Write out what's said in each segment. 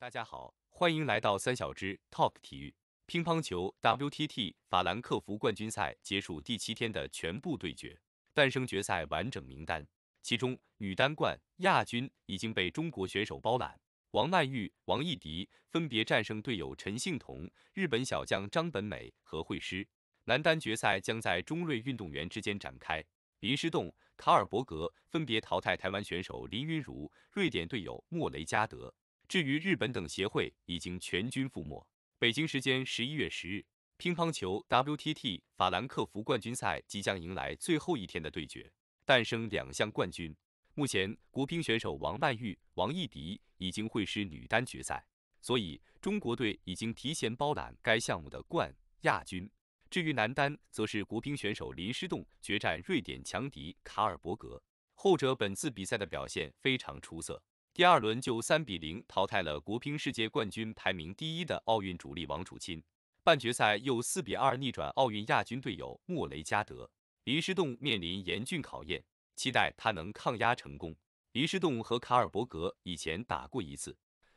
大家好，欢迎来到三小只 Talk 体育。乒乓球 WTT 法兰克福冠军赛结束第七天的全部对决，诞生决赛完整名单。其中女单冠亚军已经被中国选手包揽，王曼昱、王艺迪分别战胜队友陈幸同、日本小将张本美和惠师。男单决赛将在中瑞运动员之间展开，林诗栋、卡尔伯格分别淘汰台湾选手林昀儒、瑞典队友莫雷加德。至于日本等协会已经全军覆没。北京时间十一月十日，乒乓球 WTT 法兰克福冠军赛即将迎来最后一天的对决，诞生两项冠军。目前，国乒选手王曼玉、王艺迪已经会师女单决赛，所以中国队已经提前包揽该项目的冠亚军。至于男单，则是国乒选手林诗栋决战瑞典强敌卡尔伯格，后者本次比赛的表现非常出色。第二轮就三比零淘汰了国乒世界冠军排名第一的奥运主力王楚钦，半决赛又四比二逆转奥运亚军队友莫雷加德，林诗栋面临严峻考验，期待他能抗压成功。林诗栋和卡尔伯格以前打过一次，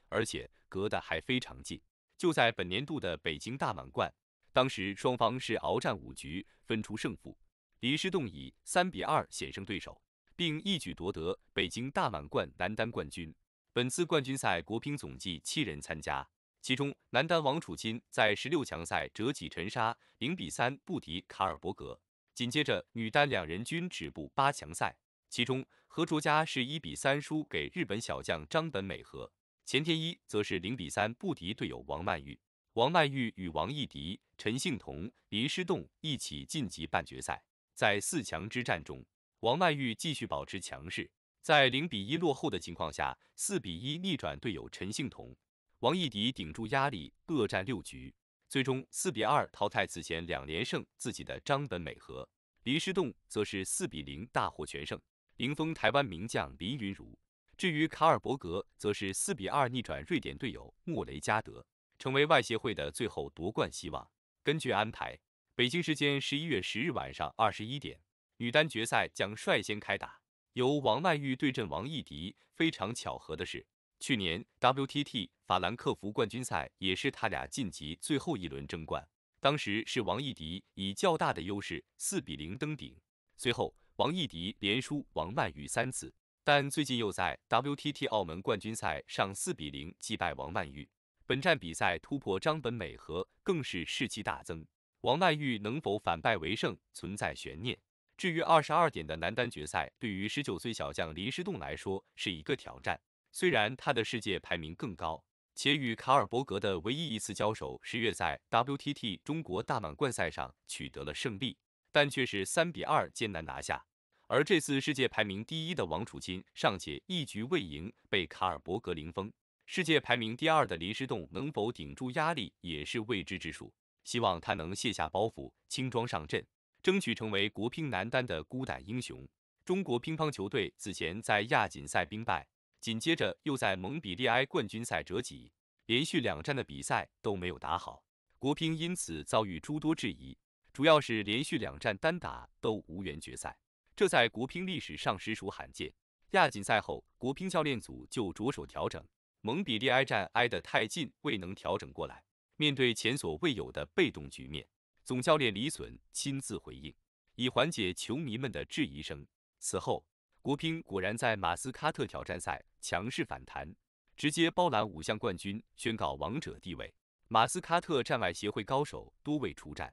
而且隔得还非常近，就在本年度的北京大满贯，当时双方是鏖战五局分出胜负，林诗栋以三比二险胜对手。并一举夺得北京大满贯男单冠军。本次冠军赛国乒总计七人参加，其中男单王楚钦在十六强赛折戟沉沙，零比三不敌卡尔伯格。紧接着女单两人均止步八强赛，其中何卓佳是一比三输给日本小将张本美和，钱天一则是零比三不敌队友王曼玉。王曼玉与王艺迪、陈幸同、林诗栋一起晋级半决赛，在四强之战中。王曼玉继续保持强势，在零比一落后的情况下，四比一逆转队友陈幸同。王艺迪顶住压力各战六局，最终四比二淘汰此前两连胜自己的张本美和。林诗栋则是四比零大获全胜，零封台湾名将林昀儒。至于卡尔伯格，则是四比二逆转瑞典队友莫雷加德，成为外协会的最后夺冠希望。根据安排，北京时间十一月十日晚上二十一点。女单决赛将率先开打，由王曼玉对阵王艺迪。非常巧合的是，去年 WTT 法兰克福冠军赛也是他俩晋级最后一轮争冠，当时是王艺迪以较大的优势四比零登顶。随后王艺迪连输王曼玉三次，但最近又在 WTT 澳门冠军赛上四比零击败王曼玉。本站比赛突破张本美和，更是士气大增。王曼玉能否反败为胜存在悬念。至于二十二点的男单决赛，对于十九岁小将林诗栋来说是一个挑战。虽然他的世界排名更高，且与卡尔伯格的唯一一次交手，十月在 WTT 中国大满贯赛上取得了胜利，但却是三比二艰难拿下。而这次世界排名第一的王楚钦尚且一局未赢，被卡尔伯格零封。世界排名第二的林诗栋能否顶住压力也是未知之数。希望他能卸下包袱，轻装上阵。争取成为国乒男单的孤胆英雄。中国乒乓球队此前在亚锦赛兵败，紧接着又在蒙彼利埃冠军赛折戟，连续两战的比赛都没有打好，国乒因此遭遇诸多质疑，主要是连续两战单打都无缘决赛，这在国乒历史上实属罕见。亚锦赛后，国乒教练组就着手调整，蒙彼利埃站挨得太近，未能调整过来，面对前所未有的被动局面。总教练李隼亲自回应，以缓解球迷们的质疑声。此后，国乒果然在马斯卡特挑战赛强势反弹，直接包揽五项冠军，宣告王者地位。马斯卡特站外协会高手多位出战，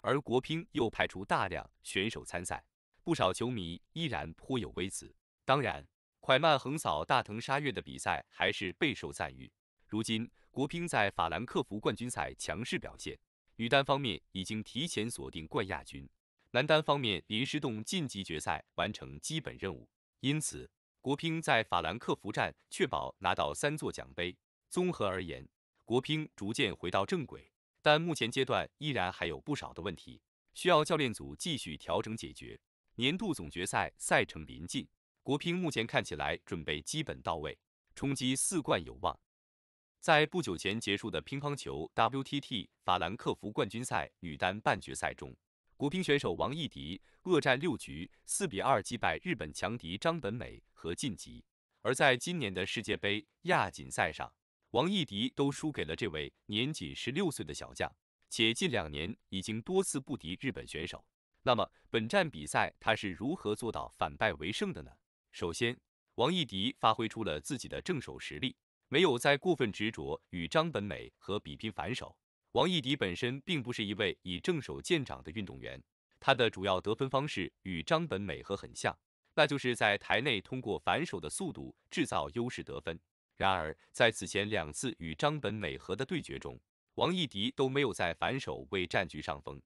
而国乒又派出大量选手参赛，不少球迷依然颇有微词。当然，蒯曼横扫大藤沙月的比赛还是备受赞誉。如今，国乒在法兰克福冠军赛强势表现。女单方面已经提前锁定冠亚军，男单方面林诗栋晋级决赛，完成基本任务。因此，国乒在法兰克福站确保拿到三座奖杯。综合而言，国乒逐渐回到正轨，但目前阶段依然还有不少的问题，需要教练组继续调整解决。年度总决赛赛程临近，国乒目前看起来准备基本到位，冲击四冠有望。在不久前结束的乒乓球 WTT 法兰克福冠军赛女单半决赛中，国乒选手王艺迪恶战六局，四比二击败日本强敌张本美和晋级。而在今年的世界杯亚锦赛上，王艺迪都输给了这位年仅十六岁的小将，且近两年已经多次不敌日本选手。那么，本站比赛他是如何做到反败为胜的呢？首先，王艺迪发挥出了自己的正手实力。没有再过分执着与张本美和比拼反手，王艺迪本身并不是一位以正手见长的运动员，他的主要得分方式与张本美和很像，那就是在台内通过反手的速度制造优势得分。然而，在此前两次与张本美和的对决中，王艺迪都没有在反手位占据上风，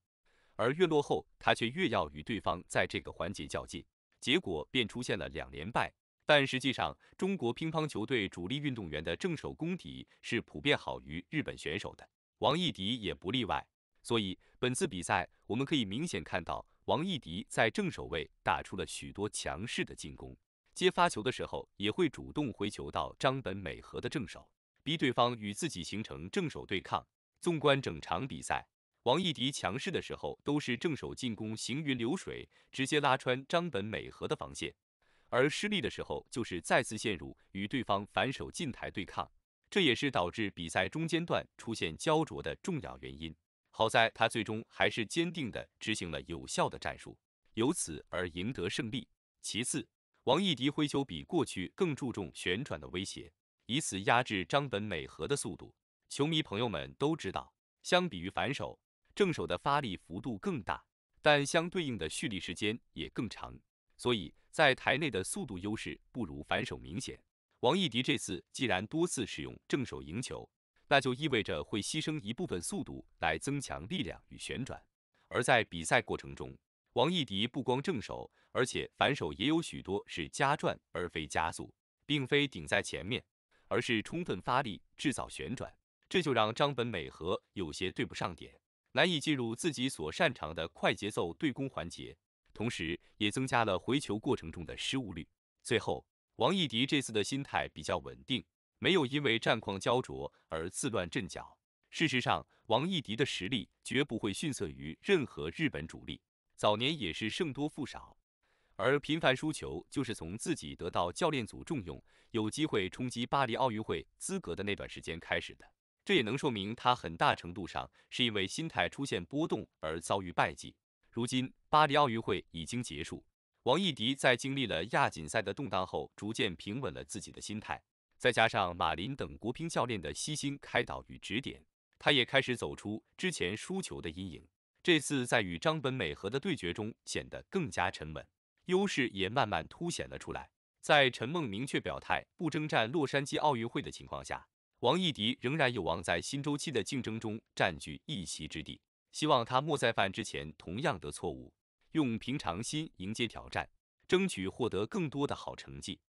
而越落后，他却越要与对方在这个环节较劲，结果便出现了两连败。但实际上，中国乒乓球队主力运动员的正手功底是普遍好于日本选手的，王艺迪也不例外。所以，本次比赛我们可以明显看到，王艺迪在正手位打出了许多强势的进攻，接发球的时候也会主动回球到张本美和的正手，逼对方与自己形成正手对抗。纵观整场比赛，王艺迪强势的时候都是正手进攻行云流水，直接拉穿张本美和的防线。而失利的时候，就是再次陷入与对方反手近台对抗，这也是导致比赛中间段出现焦灼的重要原因。好在他最终还是坚定地执行了有效的战术，由此而赢得胜利。其次，王艺迪挥球比过去更注重旋转的威胁，以此压制张本美和的速度。球迷朋友们都知道，相比于反手，正手的发力幅度更大，但相对应的蓄力时间也更长，所以。在台内的速度优势不如反手明显。王艺迪这次既然多次使用正手赢球，那就意味着会牺牲一部分速度来增强力量与旋转。而在比赛过程中，王艺迪不光正手，而且反手也有许多是加转而非加速，并非顶在前面，而是充分发力制造旋转。这就让张本美和有些对不上点，难以进入自己所擅长的快节奏对攻环节。同时，也增加了回球过程中的失误率。最后，王艺迪这次的心态比较稳定，没有因为战况焦灼而自乱阵脚。事实上，王艺迪的实力绝不会逊色于任何日本主力，早年也是胜多负少。而频繁输球，就是从自己得到教练组重用，有机会冲击巴黎奥运会资格的那段时间开始的。这也能说明，他很大程度上是因为心态出现波动而遭遇败绩。如今巴黎奥运会已经结束，王艺迪在经历了亚锦赛的动荡后，逐渐平稳了自己的心态。再加上马琳等国乒教练的悉心开导与指点，他也开始走出之前输球的阴影。这次在与张本美和的对决中，显得更加沉稳，优势也慢慢凸显了出来。在陈梦明确表态不征战洛杉矶奥运会的情况下，王艺迪仍然有望在新周期的竞争中占据一席之地。希望他莫再犯之前同样的错误，用平常心迎接挑战，争取获得更多的好成绩。